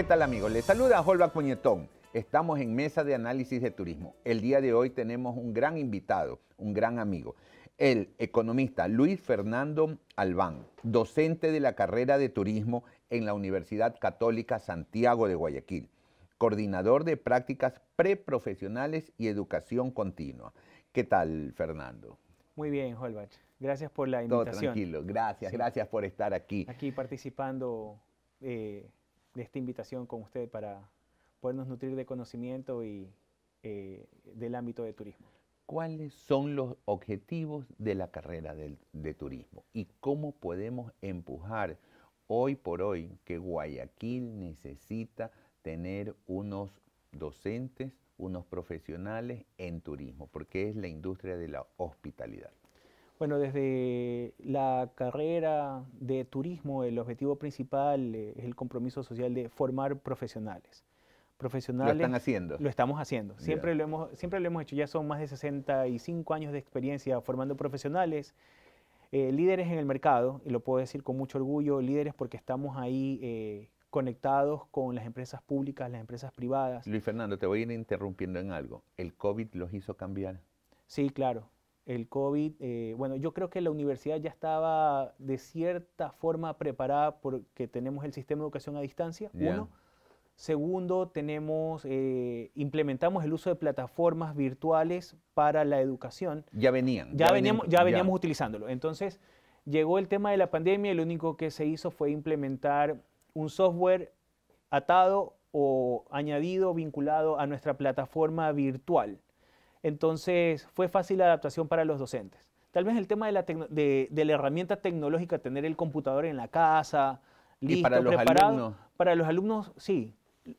¿Qué tal amigos? Les saluda Holbach Cuñetón. Estamos en Mesa de Análisis de Turismo. El día de hoy tenemos un gran invitado, un gran amigo, el economista Luis Fernando Albán, docente de la carrera de Turismo en la Universidad Católica Santiago de Guayaquil, coordinador de prácticas preprofesionales y educación continua. ¿Qué tal, Fernando? Muy bien, Holbach. Gracias por la invitación. Todo tranquilo. Gracias, gracias por estar aquí. Aquí participando eh, de esta invitación con usted para podernos nutrir de conocimiento y eh, del ámbito de turismo. ¿Cuáles son los objetivos de la carrera de turismo y cómo podemos empujar hoy por hoy que Guayaquil necesita tener unos docentes, unos profesionales en turismo, porque es la industria de la hospitalidad? Bueno, desde la carrera de turismo, el objetivo principal eh, es el compromiso social de formar profesionales. Profesionales. Lo están haciendo. Lo estamos haciendo. Siempre, lo hemos, siempre lo hemos hecho. Ya son más de 65 años de experiencia formando profesionales, eh, líderes en el mercado, y lo puedo decir con mucho orgullo, líderes porque estamos ahí eh, conectados con las empresas públicas, las empresas privadas. Luis Fernando, te voy a ir interrumpiendo en algo. ¿El COVID los hizo cambiar? Sí, claro el COVID, eh, bueno, yo creo que la universidad ya estaba de cierta forma preparada porque tenemos el sistema de educación a distancia, uno. Segundo, tenemos, eh, implementamos el uso de plataformas virtuales para la educación. Ya venían. Ya, veníamos, ya veníamos utilizándolo. Entonces, llegó el tema de la pandemia y lo único que se hizo fue implementar un software atado o añadido, vinculado a nuestra plataforma virtual. Entonces fue fácil la adaptación para los docentes. Tal vez el tema de la, herramienta tecnológica, tener el computador en la casa, listo, ¿Y para los Alumnos? Para los alumnos, sí.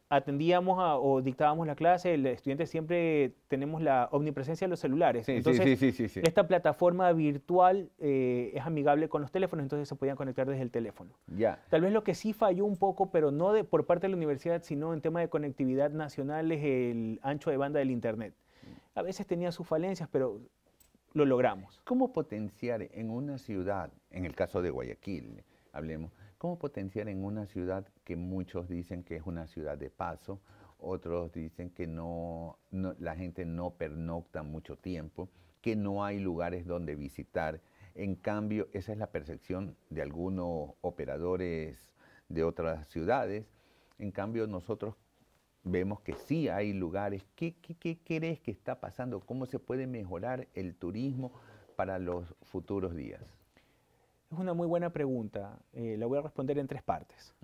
Atendíamos o dictábamos la clase, el estudiante siempre tenemos la omnipresencia de los celulares. entonces, esta plataforma virtual eh, es amigable con los teléfonos, entonces se podían conectar desde el teléfono. Tal vez lo que sí falló un poco, pero no por parte de la universidad, sino en tema de conectividad nacional, es el ancho de banda del Internet a veces tenía sus falencias, pero lo logramos. ¿Cómo potenciar en una ciudad, en el caso de Guayaquil, hablemos, cómo potenciar en una ciudad que muchos dicen que es una ciudad de paso, otros dicen que no, la gente no pernocta mucho tiempo, que no hay lugares donde visitar? En cambio, esa es la percepción de algunos operadores de otras ciudades. En cambio, nosotros vemos que sí hay lugares. ¿Qué, crees que está pasando? ¿Cómo se puede mejorar el turismo para los futuros días? Es una muy buena pregunta. Eh, la voy a responder en tres partes.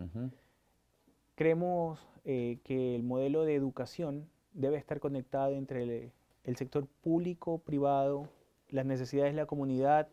Creemos eh, que el modelo de educación debe estar conectado entre el, sector público, privado, las necesidades de la comunidad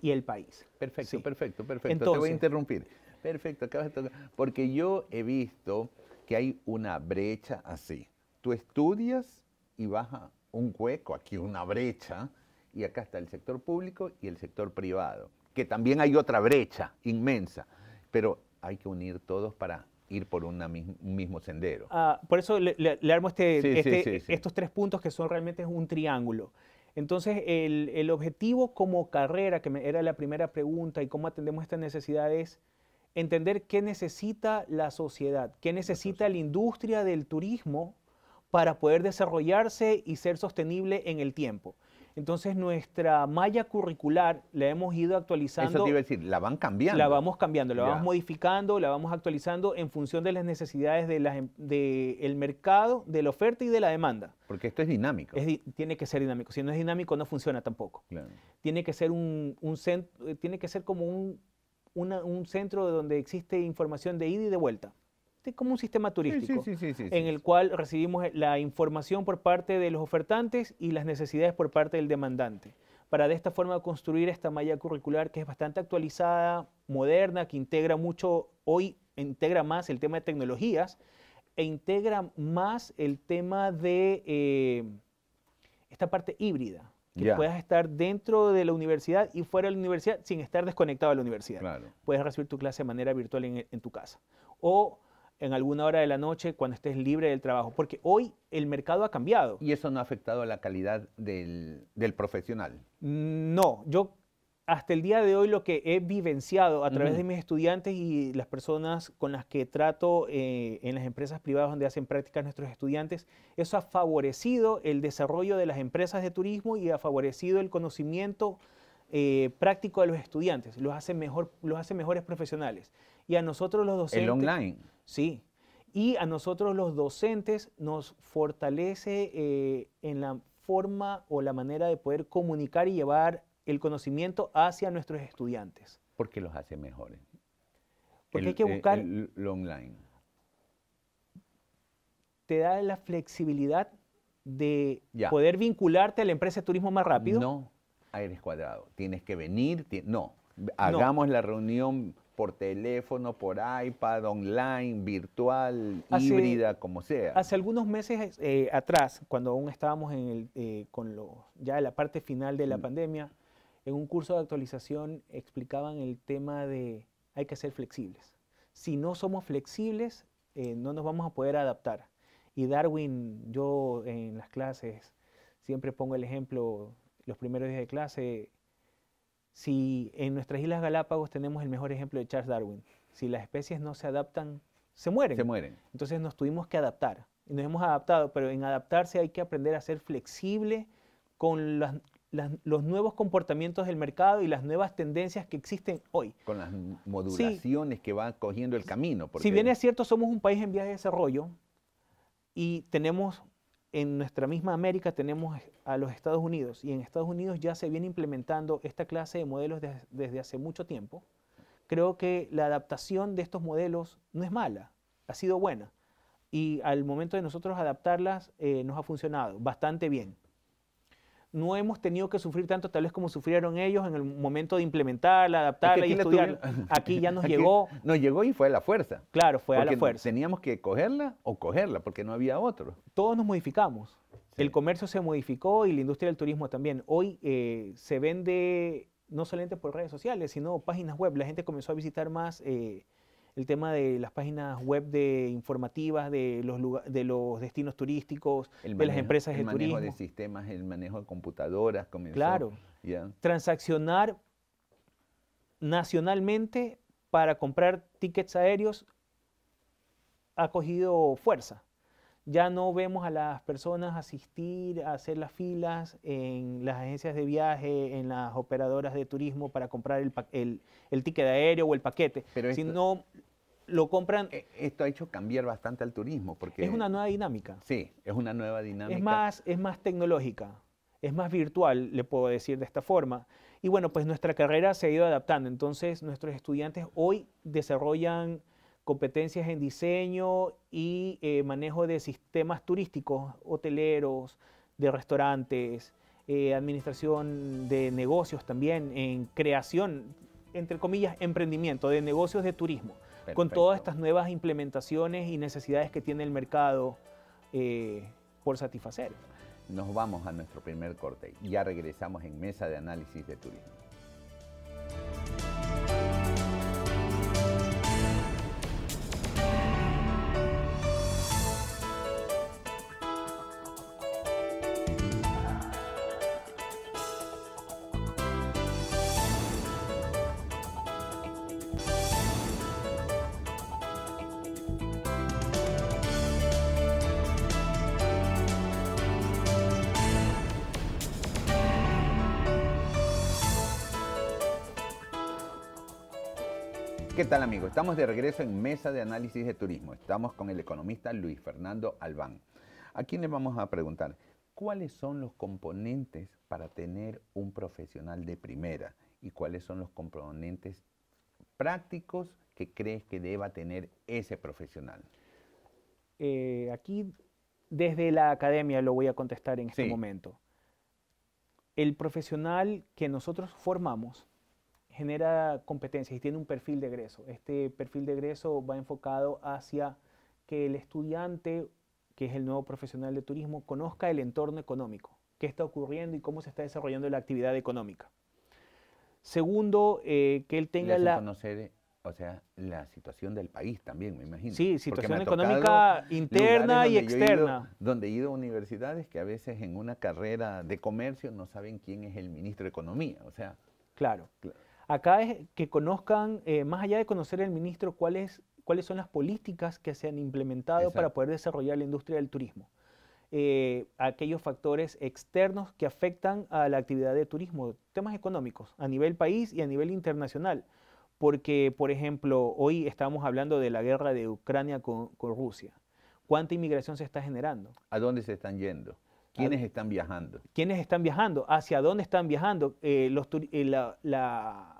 y el país. Perfecto, perfecto, perfecto. Te voy a interrumpir. Perfecto, acabas de tocar. Porque yo he visto que hay una brecha así. Tú estudias y vas un hueco, aquí una brecha, y acá está el sector público y el sector privado, que también hay otra brecha inmensa, pero hay que unir todos para ir por un mismo sendero. Ah, por eso le, armo este, este, estos tres puntos que son realmente un triángulo. Entonces, el, objetivo como carrera, que era la primera pregunta, y cómo atendemos estas necesidades, entender qué necesita la sociedad, qué necesita la industria del turismo para poder desarrollarse y ser sostenible en el tiempo. Entonces nuestra malla curricular la hemos ido actualizando. Eso te iba a decir, la van cambiando. La vamos cambiando, la vamos modificando, la vamos actualizando en función de las necesidades del em, mercado, de la oferta y de la demanda. Porque esto es dinámico. tiene que ser dinámico. Si no es dinámico no funciona tampoco. Tiene que ser un, un eh, tiene que ser como un un centro donde existe información de ida y de vuelta. Es como un sistema turístico en el cual recibimos la información por parte de los ofertantes y las necesidades por parte del demandante para de esta forma construir esta malla curricular que es bastante actualizada, moderna, que integra mucho, hoy integra más el tema de tecnologías e integra más el tema de eh, esta parte híbrida, que puedas estar dentro de la universidad y fuera de la universidad sin estar desconectado de la universidad. Puedes recibir tu clase de manera virtual en, tu casa o en alguna hora de la noche cuando estés libre del trabajo, porque hoy el mercado ha cambiado. ¿Y eso no ha afectado a la calidad del profesional? Mm, no, yo hasta el día de hoy lo que he vivenciado a través de mis estudiantes y las personas con las que trato eh, en las empresas privadas donde hacen prácticas nuestros estudiantes, eso ha favorecido el desarrollo de las empresas de turismo y ha favorecido el conocimiento eh, práctico de los estudiantes, los hace, mejor, los hace mejores profesionales. Y a nosotros los docentes... El online. Sí. Y a nosotros los docentes nos fortalece eh, en la forma o la manera de poder comunicar y llevar el conocimiento hacia nuestros estudiantes. Porque los hace mejores. Porque hay que eh, buscar... lo online. Te da la flexibilidad de poder vincularte a la empresa de turismo más rápido. No, aires cuadrado. Tienes que venir. no, hagamos la reunión por teléfono, por iPad, online, virtual, híbrida, como sea. Hace algunos meses eh, atrás, cuando aún estábamos en el, eh, con ya en la parte final de la mm. pandemia, en un curso de actualización explicaban el tema de hay que ser flexibles. Si no somos flexibles, eh, no nos vamos a poder adaptar. Y Darwin, yo en las clases siempre pongo el ejemplo, los primeros días de clase, si en nuestras Islas Galápagos tenemos el mejor ejemplo de Charles Darwin, si las especies no se adaptan, se mueren. Se mueren. Entonces nos tuvimos que adaptar. y Nos hemos adaptado, pero en adaptarse hay que aprender a ser flexible con, las, los nuevos comportamientos del mercado y las nuevas tendencias que existen hoy. Con las modulaciones que va cogiendo el camino. Porque... Si bien es cierto, somos un país en viaje de desarrollo y tenemos, en nuestra misma América, tenemos a los Estados Unidos y en Estados Unidos ya se viene implementando esta clase de modelos desde hace mucho tiempo. Creo que la adaptación de estos modelos no es mala, ha sido buena. Y al momento de nosotros adaptarlas, eh, nos ha funcionado bastante bien no hemos tenido que sufrir tanto tal vez como sufrieron ellos en el momento de implementarla, adaptarla y estudiarla. Aquí ya nos llegó. Nos llegó y fue a la fuerza. Claro, fue a la fuerza. Teníamos que cogerla o cogerla porque no había otro. Todos nos modificamos. El comercio se modificó y la industria del turismo también. Hoy eh, se vende no solamente por redes sociales, sino páginas web. La gente comenzó a visitar más eh, el tema de las páginas web de informativas de los de los destinos turísticos, de las empresas de turismo. El manejo de sistemas, el manejo de computadoras. claro. Transaccionar nacionalmente para comprar tickets aéreos ha cogido fuerza. Ya no vemos a las personas asistir a hacer las filas en las agencias de viaje, en las operadoras de turismo para comprar el, el, ticket aéreo o el paquete, Pero sino lo compran. Eh, esto ha hecho cambiar bastante al turismo. porque Es una nueva dinámica. Sí, es una nueva dinámica. Es más, es más tecnológica, es más virtual, le puedo decir de esta forma. Y bueno, pues nuestra carrera se ha ido adaptando. Entonces, nuestros estudiantes hoy desarrollan competencias en diseño y eh, manejo de sistemas turísticos, hoteleros, de restaurantes, eh, administración de negocios también, en creación, entre comillas, emprendimiento de negocios de turismo con todas estas nuevas implementaciones y necesidades que tiene el mercado eh, por satisfacer. Nos vamos a nuestro primer corte. Ya regresamos en Mesa de Análisis de Turismo. ¿Qué tal amigos? Estamos de regreso en Mesa de Análisis de Turismo. Estamos con el economista Luis Fernando Albán. Aquí quién le vamos a preguntar? ¿Cuáles son los componentes para tener un profesional de primera? ¿Y cuáles son los componentes prácticos que crees que deba tener ese profesional? Eh, aquí, desde la academia, lo voy a contestar en este momento. El profesional que nosotros formamos genera competencias y tiene un perfil de egreso. Este perfil de egreso va enfocado hacia que el estudiante, que es el nuevo profesional de turismo, conozca el entorno económico, qué está ocurriendo y cómo se está desarrollando la actividad económica. Segundo, eh, que él tenga la... Conocer, o sea, la situación del país también, me imagino. Sí, situación económica interna y externa. donde he ido a universidades que a veces en una carrera de comercio no saben quién es el ministro de Economía, o sea... claro. Acá es que conozcan, eh, más allá de conocer el ministro, cuáles cuáles son las políticas que se han implementado para poder desarrollar la industria del turismo. Eh, aquellos factores externos que afectan a la actividad de turismo, temas económicos a nivel país y a nivel internacional. Porque, por ejemplo, hoy estamos hablando de la guerra de Ucrania con, Rusia. ¿Cuánta inmigración se está generando? ¿A dónde se están yendo? ¿Quiénes están viajando? ¿Quiénes están viajando? ¿Hacia dónde están viajando? Eh, los, la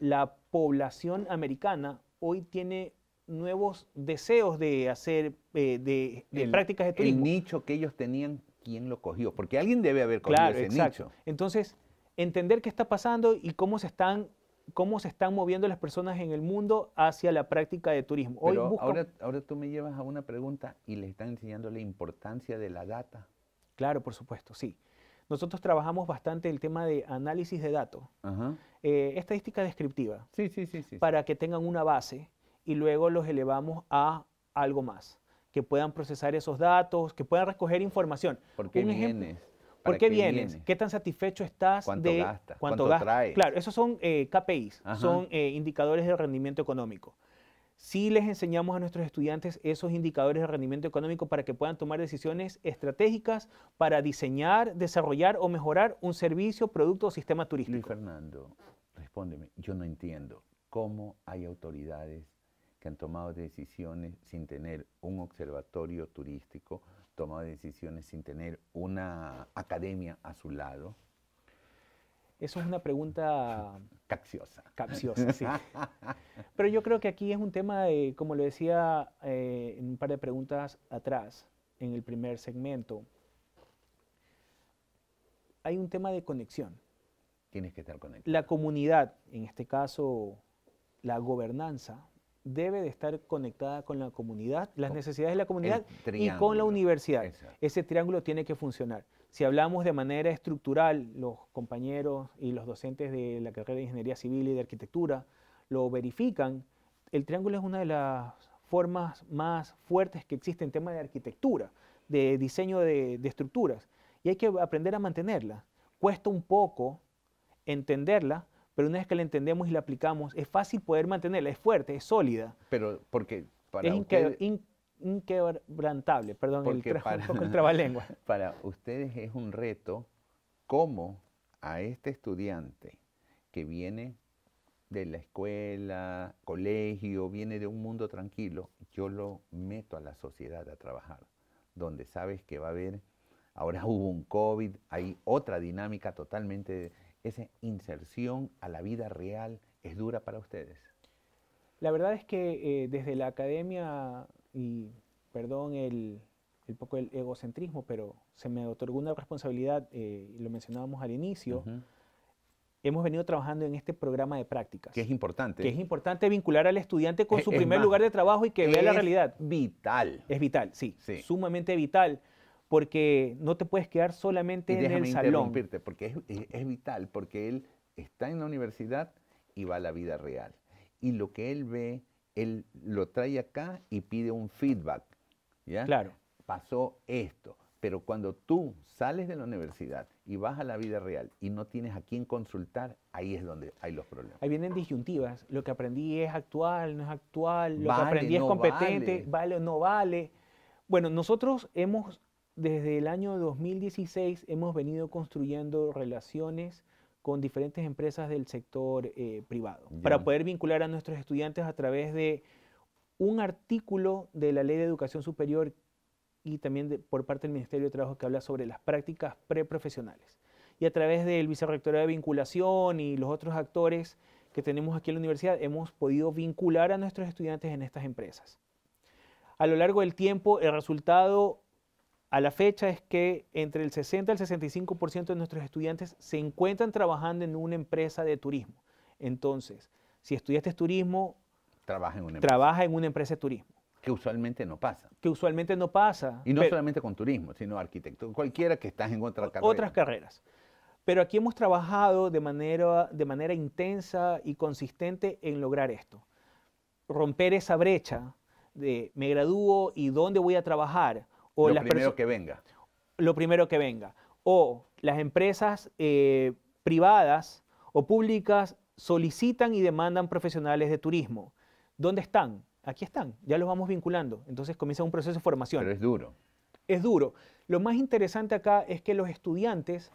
la población americana hoy tiene nuevos deseos de hacer eh, de, prácticas de turismo. El nicho que ellos tenían, ¿quién lo cogió? Porque alguien debe haber cogido ese nicho. Entonces, entender qué está pasando y cómo se están cómo se están moviendo las personas en el mundo hacia la práctica de turismo. ahora, ahora tú me llevas a una pregunta y le están enseñando la importancia de la data. Claro, por supuesto, sí nosotros trabajamos bastante el tema de análisis de datos, eh, estadística descriptiva, para que tengan una base y luego los elevamos a algo más, que puedan procesar esos datos, que puedan recoger información. ¿Por qué vienes? ¿Por qué, vienes? ¿Qué tan satisfecho estás ¿Cuánto gastas? cuánto, Claro, esos son eh, KPIs, son eh, indicadores de rendimiento económico si les enseñamos a nuestros estudiantes esos indicadores de rendimiento económico para que puedan tomar decisiones estratégicas para diseñar, desarrollar o mejorar un servicio, producto o sistema turístico. Luis Fernando, respóndeme, yo no entiendo cómo hay autoridades que han tomado decisiones sin tener un observatorio turístico, tomado decisiones sin tener una academia a su lado. Eso es una pregunta... Capciosa. Capciosa, sí. Pero yo creo que aquí es un tema de, como lo decía eh, en un par de preguntas atrás, en el primer segmento, hay un tema de conexión. Tienes que estar conectado. La comunidad, en este caso la gobernanza, debe de estar conectada con la comunidad, las necesidades de la comunidad y con la universidad. Ese triángulo tiene que funcionar. Si hablamos de manera estructural, los compañeros y los docentes de la carrera de Ingeniería Civil y de Arquitectura lo verifican, el triángulo es una de las formas más fuertes que existe en tema de arquitectura, de diseño de, estructuras, y hay que aprender a mantenerla. Cuesta un poco entenderla, pero una vez que la entendemos y la aplicamos, es fácil poder mantenerla, es fuerte, es sólida. Pero porque para inquebrantable. Perdón, el, trabajo el trabalengua. Para ustedes es un reto cómo a este estudiante que viene de la escuela, colegio, viene de un mundo tranquilo, yo lo meto a la sociedad a trabajar, donde sabes que va a haber, ahora hubo un COVID, hay otra dinámica totalmente, esa inserción a la vida real es dura para ustedes. La verdad es que eh, desde la academia y perdón el, poco el egocentrismo, pero se me otorgó una responsabilidad, eh, lo mencionábamos al inicio. Hemos venido trabajando en este programa de prácticas. Que es importante. Que es importante vincular al estudiante con su primer lugar de trabajo y que vea la realidad. Vital. Es vital, sí, Sumamente vital porque no te puedes quedar solamente en el salón. Interrumpirte porque es, es, vital, porque él está en la universidad y va a la vida real. Y lo que él ve él lo trae acá y pide un feedback. ¿ya? Claro. Pasó esto. Pero cuando tú sales de la universidad y vas a la vida real y no tienes a quién consultar, ahí es donde hay los problemas. Ahí vienen disyuntivas. Lo que aprendí es actual, no es actual. Lo que aprendí es competente, vale. vale o no vale. Bueno, nosotros hemos, desde el año 2016, hemos venido construyendo relaciones con diferentes empresas del sector eh, privado para poder vincular a nuestros estudiantes a través de un artículo de la Ley de Educación Superior y también por parte del Ministerio de Trabajo que habla sobre las prácticas preprofesionales. Y a través del Vicerrectorado de Vinculación y los otros actores que tenemos aquí en la universidad, hemos podido vincular a nuestros estudiantes en estas empresas. A lo largo del tiempo, el resultado a la fecha es que entre el 60 y el 65% de nuestros estudiantes se encuentran trabajando en una empresa de turismo. Entonces, si estudiaste turismo, trabaja en una empresa, de turismo. Que usualmente no pasa. Que usualmente no pasa. Y no solamente con turismo, sino arquitecto, cualquiera que estás en otra carrera. Otras carreras. Pero aquí hemos trabajado de manera, de manera intensa y consistente en lograr esto. Romper esa brecha de me gradúo y dónde voy a trabajar lo primero que venga. Lo primero que venga. O las empresas eh, privadas o públicas solicitan y demandan profesionales de turismo. ¿Dónde están? Aquí están, ya los vamos vinculando. Entonces comienza un proceso de formación. Pero es duro. Es duro. Lo más interesante acá es que los estudiantes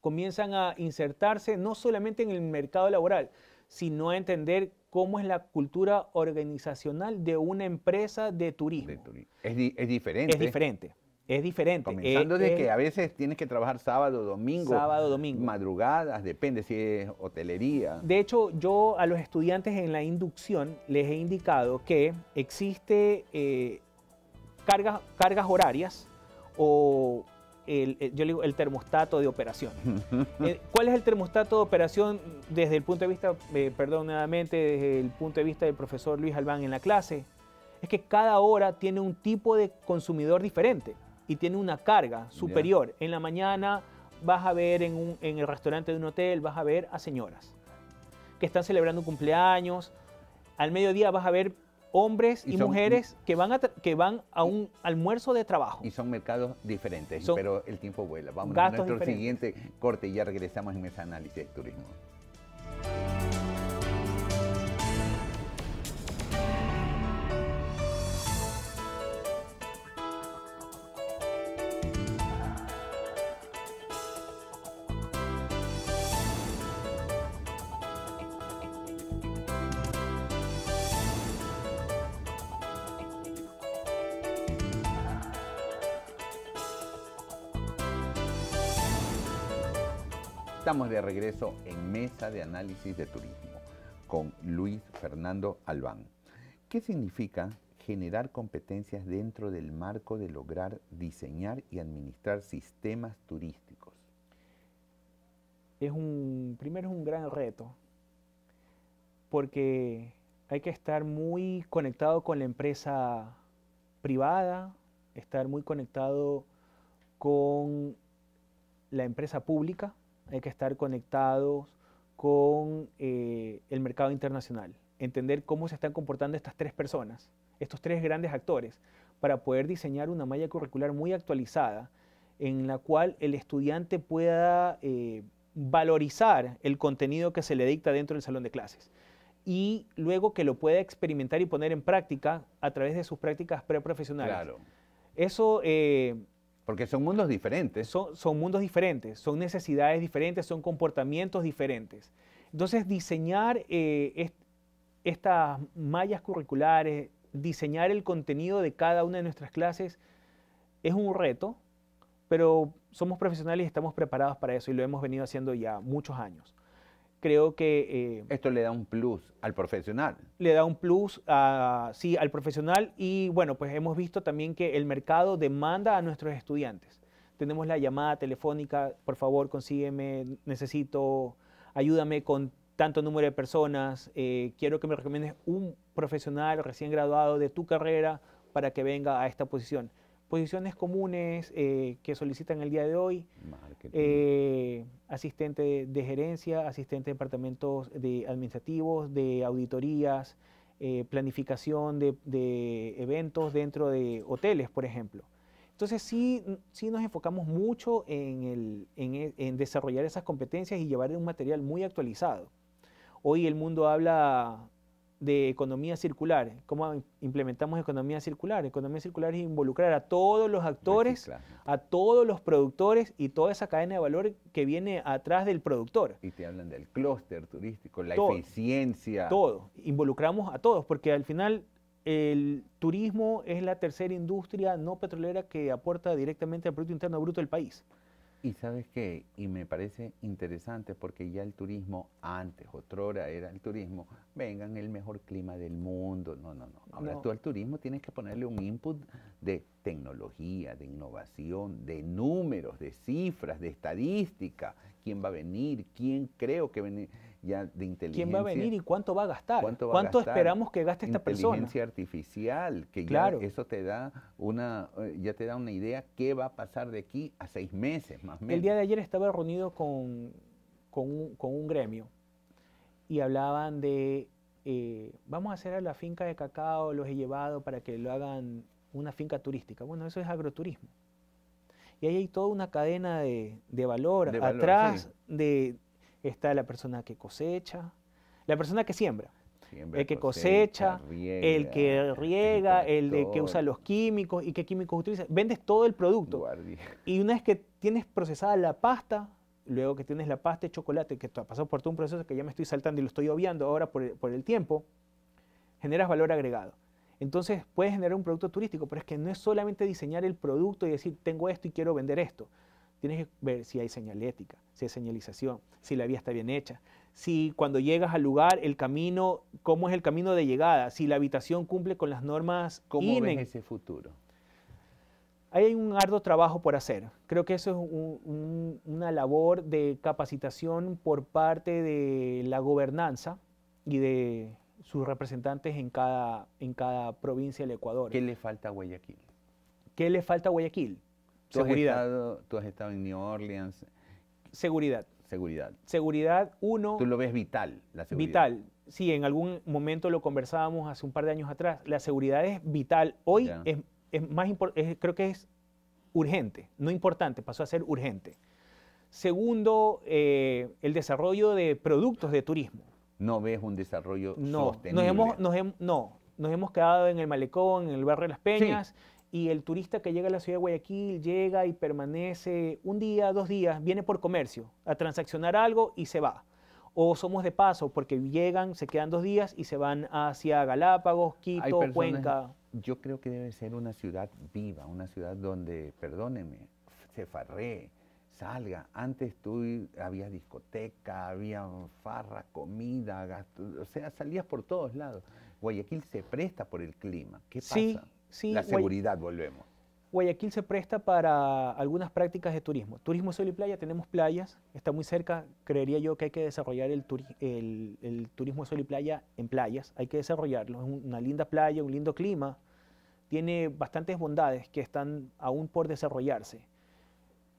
comienzan a insertarse no solamente en el mercado laboral, sino entender cómo es la cultura organizacional de una empresa de turismo. Es, diferente. Es diferente. Es diferente. Comenzando eh, de eh, que a veces tienes que trabajar sábado, domingo. Sábado, domingo. Madrugadas, depende si es hotelería. De hecho, yo a los estudiantes en la inducción les he indicado que existe eh, cargas, cargas horarias o el, eh, yo le digo, el termostato de operación. Eh, ¿Cuál es el termostato de operación desde el punto de vista, eh, perdón, nuevamente, desde el punto de vista del profesor Luis Albán en la clase? Es que cada hora tiene un tipo de consumidor diferente y tiene una carga superior. En la mañana vas a ver en, en el restaurante de un hotel, vas a ver a señoras que están celebrando un cumpleaños. Al mediodía vas a ver hombres y, mujeres que van a, que van a un almuerzo de trabajo. Y son mercados diferentes, pero el tiempo vuela. Vamos a nuestro siguiente corte y ya regresamos en Mesa Análisis de Turismo. Estamos de regreso en Mesa de Análisis de Turismo con Luis Fernando Albán. ¿Qué significa generar competencias dentro del marco de lograr diseñar y administrar sistemas turísticos? Es un, primero es un gran reto, porque hay que estar muy conectado con la empresa privada, estar muy conectado con la empresa pública, hay que estar conectados con eh, el mercado internacional, entender cómo se están comportando estas tres personas, estos tres grandes actores, para poder diseñar una malla curricular muy actualizada en la cual el estudiante pueda eh, valorizar el contenido que se le dicta dentro del salón de clases y luego que lo pueda experimentar y poner en práctica a través de sus prácticas preprofesionales. Claro. Eso eh, porque son mundos diferentes. Son, mundos diferentes, son necesidades diferentes, son comportamientos diferentes. Entonces, diseñar eh, estas mallas curriculares, diseñar el contenido de cada una de nuestras clases es un reto, pero somos profesionales y estamos preparados para eso y lo hemos venido haciendo ya muchos años creo que... Eh, Esto le da un plus al profesional. Le da un plus, sí, al profesional y bueno, pues hemos visto también que el mercado demanda a nuestros estudiantes. Tenemos la llamada telefónica, por favor, consígueme, necesito, ayúdame con tanto número de personas, eh, quiero que me recomiendes un profesional recién graduado de tu carrera para que venga a esta posición posiciones comunes eh, que solicitan el día de hoy, eh, asistente de gerencia, asistente de departamentos administrativos, de auditorías, eh, planificación de, eventos dentro de hoteles, por ejemplo. Entonces sí, sí nos enfocamos mucho en, e, en desarrollar esas competencias y llevar un material muy actualizado. Hoy el mundo habla de economía circular. ¿Cómo implementamos economía circular? Economía circular es involucrar a todos los actores, a todos los productores y toda esa cadena de valor que viene atrás del productor. Y te hablan del clúster turístico, la todo, eficiencia. Todo, involucramos a todos, porque al final el turismo es la tercera industria no petrolera que aporta directamente al Producto Interno Bruto del país. Y sabes qué, y me parece interesante porque ya el turismo, antes, otrora era el turismo, vengan el mejor clima del mundo. No, no, no. Ahora tú al turismo tienes que ponerle un input de tecnología, de innovación, de números, de cifras, de estadística. ¿Quién va a venir? ¿Quién creo que venir? ¿Quién va a venir y cuánto va a gastar? ¿Cuánto, esperamos que gaste esta persona? Inteligencia artificial, que eso te da una, eh, ya te da una idea qué va a pasar de aquí a seis meses más o menos. El día de ayer estaba reunido con, un, gremio y hablaban de eh, vamos a hacer a la finca de cacao, los he llevado para que lo hagan una finca turística. Bueno, eso es agroturismo. Y ahí hay toda una cadena de, valor, atrás de, está la persona que cosecha, la persona que siembra, el que cosecha, el que riega, el, que usa los químicos y qué químicos utiliza. Vendes todo el producto. Y una vez que tienes procesada la pasta, luego que tienes la pasta de chocolate, que ha pasado por todo un proceso que ya me estoy saltando y lo estoy obviando ahora por, por el tiempo, generas valor agregado. Entonces puedes generar un producto turístico, pero es que no es solamente diseñar el producto y decir, tengo esto y quiero vender esto. Tienes que ver si hay señalética, si hay señalización, si la vía está bien hecha, si cuando llegas al lugar el camino, cómo es el camino de llegada, si la habitación cumple con las normas. ¿Cómo INEN. ese futuro? hay un arduo trabajo por hacer. Creo que eso es una labor de capacitación por parte de la gobernanza y de sus representantes en cada, en cada provincia del Ecuador. ¿Qué le falta a Guayaquil? ¿Qué le falta a Guayaquil? ¿Tú seguridad. Has estado, tú has estado en New Orleans. Seguridad. Seguridad. Seguridad, uno... Tú lo ves vital, la seguridad. Vital. Sí, en algún momento lo conversábamos hace un par de años atrás. La seguridad es vital. Hoy es, es, más importante. creo que es urgente, no importante, pasó a ser urgente. Segundo, eh, el desarrollo de productos de turismo. No ves un desarrollo no, sostenible. Nos hemos, no, nos hemos quedado en el malecón, en el barrio de las Peñas y el turista que llega a la ciudad de Guayaquil llega y permanece un día, dos días, viene por comercio a transaccionar algo y se va. O somos de paso porque llegan, se quedan dos días y se van hacia Galápagos, Quito, Cuenca. Yo creo que debe ser una ciudad viva, una ciudad donde, perdónenme, se farré, salga. Antes tú había discoteca, había farra, comida, o sea, salías por todos lados. Guayaquil se presta por el clima. ¿Qué pasa? la seguridad, volvemos. Guayaquil se presta para algunas prácticas de turismo. Turismo sol y playa, tenemos playas, está muy cerca, creería yo que hay que desarrollar el, el, el turismo sol y playa en playas, hay que desarrollarlo, es una linda playa, un lindo clima, tiene bastantes bondades que están aún por desarrollarse.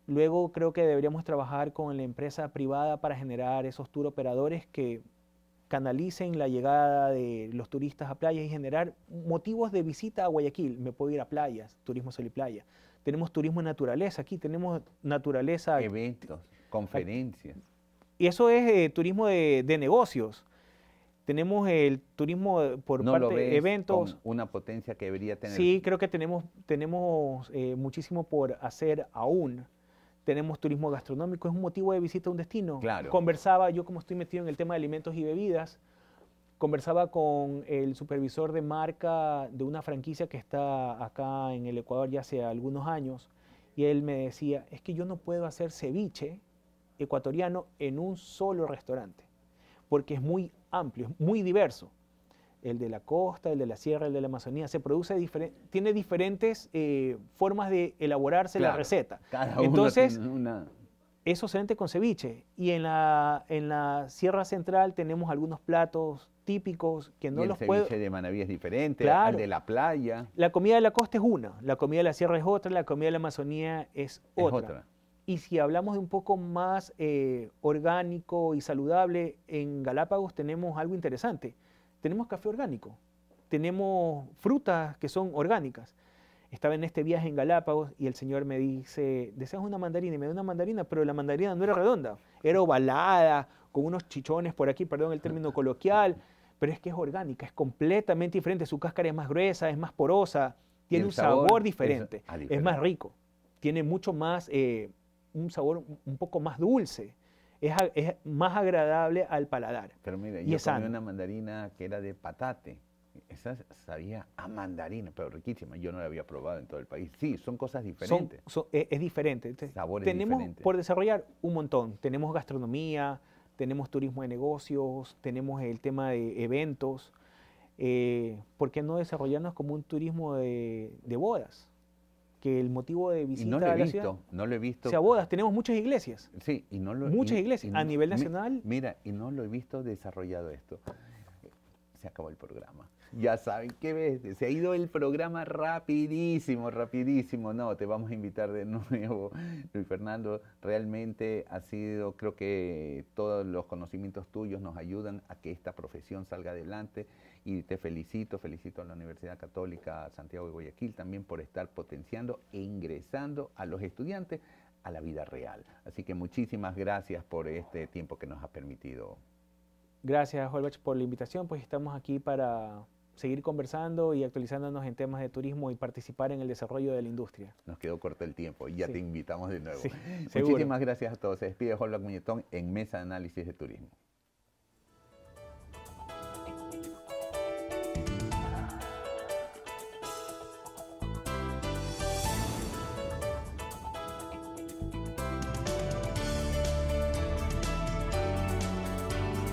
Luego creo que deberíamos trabajar con la empresa privada para generar esos tour operadores que canalicen la llegada de los turistas a playas y generar motivos de visita a Guayaquil. Me puedo ir a playas, turismo sol y playa. Tenemos turismo en naturaleza aquí, tenemos naturaleza. Eventos, conferencias. Y eso es eh, turismo de, negocios. Tenemos el turismo por parte de eventos. una potencia que debería tener. Sí, creo que tenemos, tenemos eh, muchísimo por hacer aún tenemos turismo gastronómico, es un motivo de visita a un destino. Conversaba, yo como estoy metido en el tema de alimentos y bebidas, conversaba con el supervisor de marca de una franquicia que está acá en el Ecuador ya hace algunos años, y él me decía, es que yo no puedo hacer ceviche ecuatoriano en un solo restaurante, porque es muy amplio, es muy diverso el de la costa, el de la sierra, el de la Amazonía, se produce tiene diferentes eh, formas de elaborarse la receta. Cada Entonces, uno tiene una... eso se con ceviche. Y en la, en la sierra central tenemos algunos platos típicos que no los puedo... El ceviche de Manaví es diferente, de la playa. La comida de la costa es una, la comida de la sierra es otra, la comida de la Amazonía es otra. Y si hablamos de un poco más eh, orgánico y saludable, en Galápagos tenemos algo interesante tenemos café orgánico, tenemos frutas que son orgánicas. Estaba en este viaje en Galápagos y el señor me dice, ¿deseas una mandarina? Y me da una mandarina, pero la mandarina no era redonda, era ovalada, con unos chichones por aquí, perdón el término coloquial, pero es que es orgánica, es completamente diferente, su cáscara es más gruesa, es más porosa, tiene un sabor, diferente, es, más rico, tiene mucho más, eh, un sabor un poco más dulce es, más agradable al paladar. Pero mire, yo comí una mandarina que era de patate. Esa sabía a mandarina, pero riquísima. Yo no la había probado en todo el país. Sí, son cosas diferentes. E, es, diferente. Sabores tenemos por desarrollar un montón. Tenemos gastronomía, tenemos turismo de negocios, tenemos el tema de eventos. Eh, ¿Por qué no desarrollarnos como un turismo de bodas? que el motivo de visita no lo he visto, no lo he visto. sea bodas. Tenemos muchas iglesias. Sí, y no lo Muchas iglesias a nivel nacional. Mira, y no lo he visto desarrollado esto se acabó el programa. Ya saben qué ves, se ha ido el programa rapidísimo, rapidísimo. No, te vamos a invitar de nuevo, Luis Fernando. Realmente ha sido, creo que todos los conocimientos tuyos nos ayudan a que esta profesión salga adelante y te felicito, felicito a la Universidad Católica Santiago de Guayaquil también por estar potenciando e ingresando a los estudiantes a la vida real. Así que muchísimas gracias por este tiempo que nos ha permitido Gracias, Holbach, por la invitación. Pues estamos aquí para seguir conversando y actualizándonos en temas de turismo y participar en el desarrollo de la industria. Nos quedó corto el tiempo y ya te invitamos de nuevo. Muchísimas gracias a todos. Se despide Holbach Muñetón en Mesa de Análisis de Turismo.